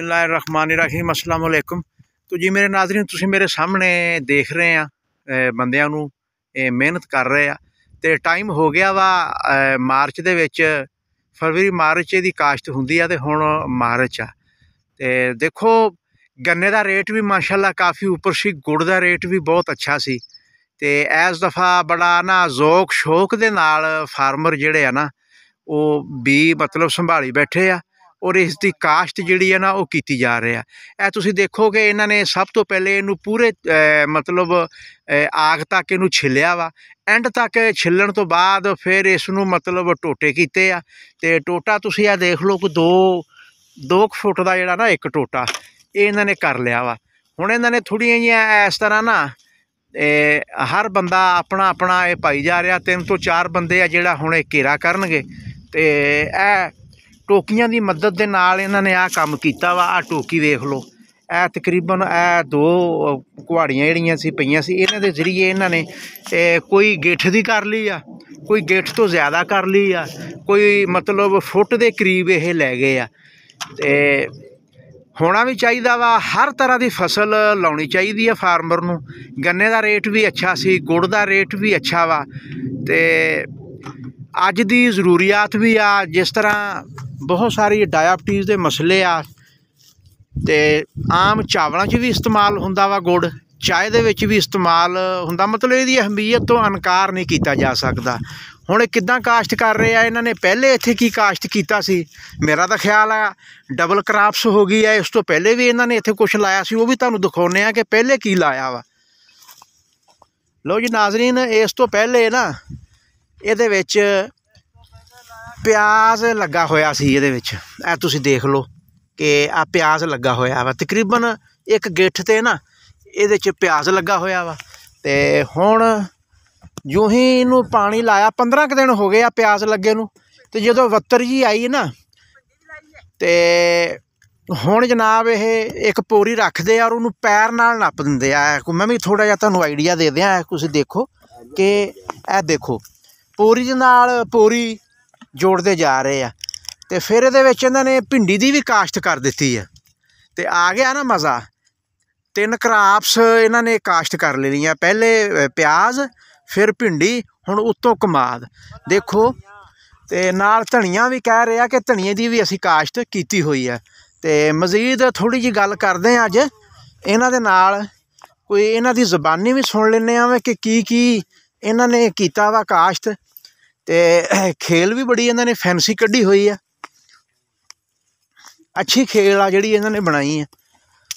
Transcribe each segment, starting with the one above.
ਰਹੀਮ ਅਸਲਾਮ ਅਲੈਕੁਮ ਤੋ ਜੀ ਮੇਰੇ ਨਾਜ਼ਰੀਨ ਤੁਸੀਂ ਮੇਰੇ ਸਾਹਮਣੇ ਦੇਖ ਰਹੇ ਆ ਬੰਦਿਆਂ ਨੂੰ ਇਹ ਮਿਹਨਤ ਕਰ ਰਹੇ ਆ ਤੇ ਟਾਈਮ ਹੋ ਗਿਆ ਵਾ ਮਾਰਚ ਦੇ ਵਿੱਚ ਫਰਵਰੀ ਮਾਰਚ ਦੀ ਕਾਸ਼ਤ ਹੁੰਦੀ ਆ ਤੇ ਹੁਣ ਮਾਰਚ ਆ ਤੇ ਦੇਖੋ ਗੰਨੇ ਦਾ ਰੇਟ ਵੀ ਮਾਸ਼ਾਅੱਲਾ ਕਾਫੀ ਉੱਪਰ ਸੀ ਗੁੜ ਦਾ ਰੇਟ ਵੀ ਬਹੁਤ ਅੱਛਾ ਸੀ ਤੇ ਇਸ ਦਫਾ ਬੜਾ ਨਾ ਜ਼ੋਕ ਸ਼ੋਕ ਦੇ ਨਾਲ ਫਾਰਮਰ ਜਿਹੜੇ ਆ ਨਾ ਉਹ ਵੀ ਮਤਲਬ ਸੰਭਾਲੀ ਬੈਠੇ ਆ ਔਰ ਇਸ ਦੀ ਕਾਸ਼ਟ ਜਿਹੜੀ ਹੈ ਨਾ ਉਹ ਕੀਤੀ ਜਾ ਰਹੀ ਐ ਤੁਸੀਂ ਦੇਖੋਗੇ ਇਹਨਾਂ ਨੇ ਸਭ ਤੋਂ ਪਹਿਲੇ ਇਹਨੂੰ ਪੂਰੇ ਮਤਲਬ ਆਗ ਤੱਕ ਇਹਨੂੰ ਛਿੱਲਿਆ ਵਾ ਐਂਡ ਤੱਕ ਛਿੱਲਣ ਤੋਂ ਬਾਅਦ ਫਿਰ ਇਸ ਨੂੰ ਮਤਲਬ ਟੋਟੇ ਕੀਤੇ ਆ ਤੇ ਟੋਟਾ ਤੁਸੀਂ ਆ ਦੇਖ ਲਓ ਕਿ 2 2 ਫੁੱਟ ਦਾ ਜਿਹੜਾ ਨਾ ਇੱਕ ਟੋਟਾ ਇਹ ਇਹਨਾਂ ਨੇ ਕਰ ਲਿਆ ਵਾ ਹੁਣ ਇਹਨਾਂ ਨੇ ਥੋੜੀਆਂ ਜੀਆਂ ਇਸ ਤਰ੍ਹਾਂ ਨਾ ਹਰ ਬੰਦਾ ਆਪਣਾ ਆਪਣਾ ਇਹ ਪਾਈ ਜਾ ਰਿਹਾ ਤਿੰਨ ਤੋਂ ਚਾਰ ਬੰਦੇ ਆ ਜਿਹੜਾ ਹੁਣ ਇਹ ਘੇਰਾ ਕਰਨਗੇ ਤੇ ਇਹ ਟੋਕੀਆਂ ਦੀ ਮਦਦ ਦੇ ਨਾਲ ਇਹਨਾਂ ਨੇ ਆਹ ਕੰਮ ਕੀਤਾ ਵਾ ਆ ਟੋਕੀ ਵੇਖ ਲਓ ਇਹ ਤਕਰੀਬਨ ਇਹ ਦੋ ਕੁਹਾੜੀਆਂ ਜਿਹੜੀਆਂ ਸੀ ਪਈਆਂ ਸੀ ਇਹਨਾਂ ਦੇ ਜ਼ਰੀਏ ਇਹਨਾਂ ਨੇ ਕੋਈ ਗੇਠ ਦੀ ਕਰ ਲਈ ਆ ਕੋਈ ਗੇਠ ਤੋਂ ਜ਼ਿਆਦਾ ਕਰ ਲਈ ਆ ਕੋਈ ਮਤਲਬ ਫੁੱਟ ਦੇ ਕਰੀਬ ਇਹ ਲੈ ਗਏ ਆ ਤੇ ਹੋਣਾ ਵੀ ਚਾਹੀਦਾ ਵਾ ਹਰ ਤਰ੍ਹਾਂ ਦੀ ਫਸਲ ਲਾਉਣੀ ਚਾਹੀਦੀ ਆ ਫਾਰਮਰ ਨੂੰ ਗੰਨੇ ਦਾ ਰੇਟ ਵੀ ਅੱਛਾ ਸੀ ਗੁੜ ਦਾ ਰੇਟ ਵੀ ਅੱਛਾ ਵਾ ਤੇ ਅੱਜ ਦੀ ਜ਼ਰੂਰੀਅਤ ਵੀ ਆ ਜਿਸ ਤਰ੍ਹਾਂ ਬਹੁਤ ਸਾਰੀ ਡਾਇਬਟੀਜ਼ ਦੇ ਮਸਲੇ ਆ ਤੇ ਆਮ ਚਾਵਲਾਂ 'ਚ ਵੀ ਇਸਤੇਮਾਲ ਹੁੰਦਾ ਵਾ ਗੁੜ ਚਾਹ ਦੇ ਵਿੱਚ ਵੀ ਇਸਤੇਮਾਲ ਹੁੰਦਾ ਮਤਲਬ ਇਹਦੀ ਅਹਿਮੀਅਤ ਤੋਂ ਅਨਕਾਰ ਨਹੀਂ ਕੀਤਾ ਜਾ ਸਕਦਾ ਹੁਣ ਇਹ ਕਿਦਾਂ ਕਾਸ਼ਤ ਕਰ ਰਹੇ ਆ ਇਹਨਾਂ ਨੇ ਪਹਿਲੇ ਇੱਥੇ ਕੀ ਕਾਸ਼ਤ ਕੀਤਾ ਸੀ ਮੇਰਾ ਤਾਂ ਖਿਆਲ ਆ ਡਬਲ ਕਰਾਪਸ ਹੋ ਗਈ ਐ ਇਸ ਤੋਂ ਪਹਿਲੇ ਵੀ ਇਹਨਾਂ ਨੇ ਇੱਥੇ ਕੁਝ ਲਾਇਆ ਸੀ ਉਹ ਵੀ ਤੁਹਾਨੂੰ ਦਿਖਾਉਨੇ ਆ ਕਿ ਪਹਿਲੇ ਕੀ ਲਾਇਆ ਵਾ ਲੋ ਜੀ ਨਾਜ਼ਰੀਨ ਇਸ ਤੋਂ ਪਹਿਲੇ ਨਾ ਇਹਦੇ ਵਿੱਚ ਪਿਆਜ਼ ਲੱਗਾ ਹੋਇਆ ਸੀ ਇਹਦੇ ਵਿੱਚ ਇਹ ਤੁਸੀਂ ਦੇਖ ਲਓ ਕਿ ਆ ਪਿਆਜ਼ ਲੱਗਾ ਹੋਇਆ ਵਾ ਤਕਰੀਬਨ ਇੱਕ ਗਿੱਠ ਤੇ ਨਾ ਇਹਦੇ 'ਚ ਪਿਆਜ਼ ਲੱਗਾ ਹੋਇਆ ਵਾ ਤੇ ਹੁਣ ਜਿਉਂ ਹੀ ਇਹਨੂੰ ਪਾਣੀ ਲਾਇਆ 15 ਕ ਦਿਨ ਹੋ ਗਏ ਆ ਪਿਆਜ਼ ਲੱਗੇ ਨੂੰ ਤੇ ਜਦੋਂ ਵੱਤਰ ਜੀ ਆਈ ਨਾ ਤੇ ਹੁਣ ਜਨਾਬ ਇਹ ਇੱਕ ਪੋਰੀ ਰੱਖਦੇ ਆ ਔਰ ਉਹਨੂੰ ਪੈਰ ਨਾਲ ਨੱਪ ਦਿੰਦੇ ਆ ਮੈਂ ਵੀ ਥੋੜਾ ਜਿਹਾ ਤੁਹਾਨੂੰ ਆਈਡੀਆ ਦੇ ਦਿਆਂ ਤੁਸੀਂ ਦੇਖੋ ਕਿ ਇਹ ਦੇਖੋ ਪੋਰੀ ਦੇ ਨਾਲ ਪੋਰੀ ਜੋੜਦੇ ਜਾ ਰਹੇ ਆ ਤੇ ਫਿਰ ਇਹਦੇ ਵਿੱਚ ਇਹਨਾਂ ਨੇ ਭਿੰਡੀ ਦੀ ਵੀ ਕਾਸ਼ਤ ਕਰ ਦਿੱਤੀ ਆ ਤੇ ਆ ਗਿਆ ਨਾ ਮਜ਼ਾ ਤਿੰਨ ਕਰਾਪਸ ਇਹਨਾਂ ਨੇ ਕਾਸ਼ਤ ਕਰ ਲਈਆਂ ਪਹਿਲੇ ਪਿਆਜ਼ ਫਿਰ ਭਿੰਡੀ ਹੁਣ ਉੱਤੋਂ ਕਮਾਦ ਦੇਖੋ ਤੇ ਨਾਲ ਧਣੀਆਂ ਵੀ ਕਹਿ ਰਿਹਾ ਕਿ ਧਣੀਆਂ ਦੀ ਵੀ ਅਸੀਂ ਕਾਸ਼ਤ ਕੀਤੀ ਹੋਈ ਹੈ ਤੇ ਮਜ਼ੀਦ ਥੋੜੀ ਜੀ ਗੱਲ ਕਰਦੇ ਆ ਅੱਜ ਇਹਨਾਂ ਦੇ ਨਾਲ ਕੋਈ ਇਹਨਾਂ ਦੀ ਜ਼ੁਬਾਨੀ ਵੀ ਸੁਣ ਲੈਣੇ ਆ ਕਿ ਕੀ ਕੀ ਇਹਨਾਂ ਨੇ ਕੀਤਾ ਵਾ ਕਾਸ਼ਤ ਤੇ ਖੇਲ ਵੀ ਬੜੀ ਇਹਨਾਂ ਨੇ ਫੈਂਸੀ ਕੱਢੀ ਹੋਈ ਆ ਅੱਛੀ ਖੇਲ ਆ ਜਿਹੜੀ ਇਹਨਾਂ ਨੇ ਬਣਾਈ ਆ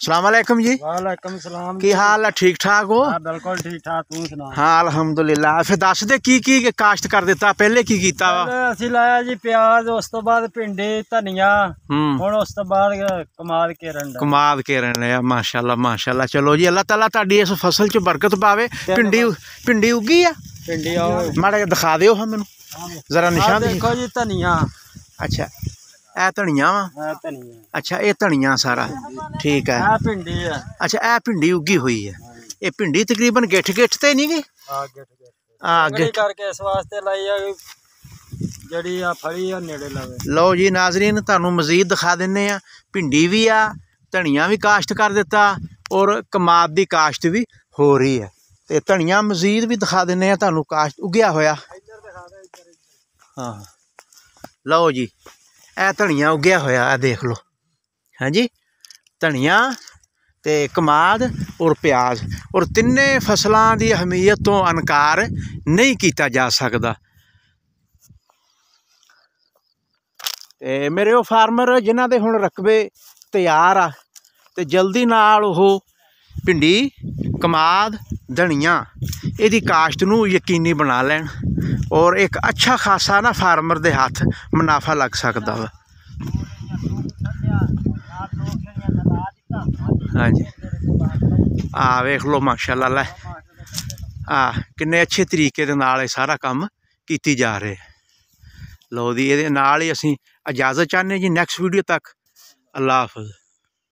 ਸਲਾਮ ਅਲੈਕਮ ਜੀ ਵਾਲੇਕਮ ਸਲਾਮ ਕੀ ਹਾਲ ਆ ਠੀਕ ਠਾਕ ਹੋ ਹਾਂ ਬਿਲਕੁਲ ਠੀਕ ਠਾਕ ਤੂੰ ਸੁਣਾ ਹਾਂ ਅਲਹਮਦੁਲਿਲਾ ਫਿਰ ਦੱਸ ਦੇ ਕੀ ਕੀ ਕਾਸ਼ਤ ਕਰ ਦਿੱਤਾ ਪਹਿਲੇ ਕੀ ਕੀਤਾ ਵਾ ਅਸੀਂ ਲਾਇਆ ਜੀ ਪਿਆਜ਼ ਉਸ ਤੋਂ ਬਾਅਦ ਪਿੰਡੇ ਧਨੀਆ ਹੁਣ ਉਸ ਤੋਂ ਬਾਅਦ ਕਮਾਲ ਕੇਰਨ ਦਾ ਕਮਾਲ ਕੇਰਨ ਆ ਮਾਸ਼ਾਅੱਲਾ ਮਾਸ਼ਾਅੱਲਾ ਚਲੋ ਜੀ ਅੱਲਾਹ ਤਾਲਾ ਤੁਹਾਡੀ ਇਸ ਫਸਲ 'ਚ ਬਰਕਤ ਪਾਵੇ ਪਿੰਡੀ ਪਿੰਡੀ ਉੱਗੀ ਆ ਪਿੰਡੀ ਆ ਮਾੜਾ ਜਿਹਾ ਦਿਖਾ ਦਿਓ ਹਾਂ ਮੈਨੂੰ ਜ਼ਰਾ ਨਿਸ਼ਾਨ ਦੇਖੋ ਜੀ ਧਨੀਆ ਅੱਛਾ ਇਹ ਧਨੀਆ ਵਾ ਧਨੀਆ ਅੱਛਾ ਇਹ ਧਨੀਆ ਸਾਰਾ ਠੀਕ ਹੈ ਇਹ ਭਿੰਡੀ ਆ ਅੱਛਾ ਇਹ ਭਿੰਡੀ ਉੱਗੀ ਹੋਈ ਹੈ ਇਹ ਭਿੰਡੀ ਤਕਰੀਬਨ ਗਿੱਠ ਗਿੱਠ ਤੇ ਨਹੀਂ ਗਈ ਹਾਂ ਗਿੱਠ ਕਰਕੇ ਇਸ ਵਾਸਤੇ ਲਾਈ ਆ ਜਿਹੜੀ ਆ ਫੜੀ ਆ ਨੇੜੇ ਲਾਵੇ ਲਓ ਜੀ ਨਾਜ਼ਰੀਨ ਤੁਹਾਨੂੰ ਮਜ਼ੀਦ ਦਿਖਾ ਦਿੰਨੇ ਆ ਭਿੰਡੀ ਵੀ ਆ ਧਨੀਆ ਵੀ ਕਾਸ਼ਤ ਕਰ ਦਿੱਤਾ ਔਰ ਕਮਾਦ ਦੀ ਕਾਸ਼ਤ ਵੀ ਹੋ ਰਹੀ ਹੈ ਤੇ ਧਨੀਆ ਮਜ਼ੀਦ ਵੀ ਦਿਖਾ ਦਿੰਨੇ ਆ ਤੁਹਾਨੂੰ ਕਾਸ਼ਤ ਉਗਿਆ ਹੋਇਆ ਆਹ ਲਓ ਜੀ ਇਹ ਧਣੀਆਂ ਉੱਗਿਆ ਹੋਇਆ ਆ ਦੇਖ ਲਓ ਹਾਂਜੀ ਧਣੀਆਂ ਤੇ ਕਮਾਦ ਔਰ ਪਿਆਜ਼ ਔਰ ਤਿੰਨੇ ਫਸਲਾਂ ਦੀ ਅਹਿਮੀਅਤ ਤੋਂ ਅਨਕਾਰ ਨਹੀਂ ਕੀਤਾ ਜਾ ਸਕਦਾ ਤੇ ਮੇਰੇ ਉਹ ਫਾਰਮਰ ਜਿਨ੍ਹਾਂ ਦੇ ਹੁਣ ਰਕਬੇ ਤਿਆਰ ਆ ਤੇ ਜਲਦੀ ਨਾਲ ਉਹ ਭਿੰਡੀ ਕਮਾਦ ਧਣੀਆਂ ਇਹਦੀ ਕਾਸ਼ਤ ਨੂੰ ਯਕੀਨੀ ਬਣਾ ਲੈਣ और एक अच्छा खासा ना फार्मर के हाथ मुनाफा लग सकता वा हाँ जी हाँ वेख लो माशा ला हाँ किन्ने अच्छे तरीके सारा काम की जा रहे लो दी ए असं इजाजत चाहते जी नैक्सट वीडियो तक अल्लाह हाफिज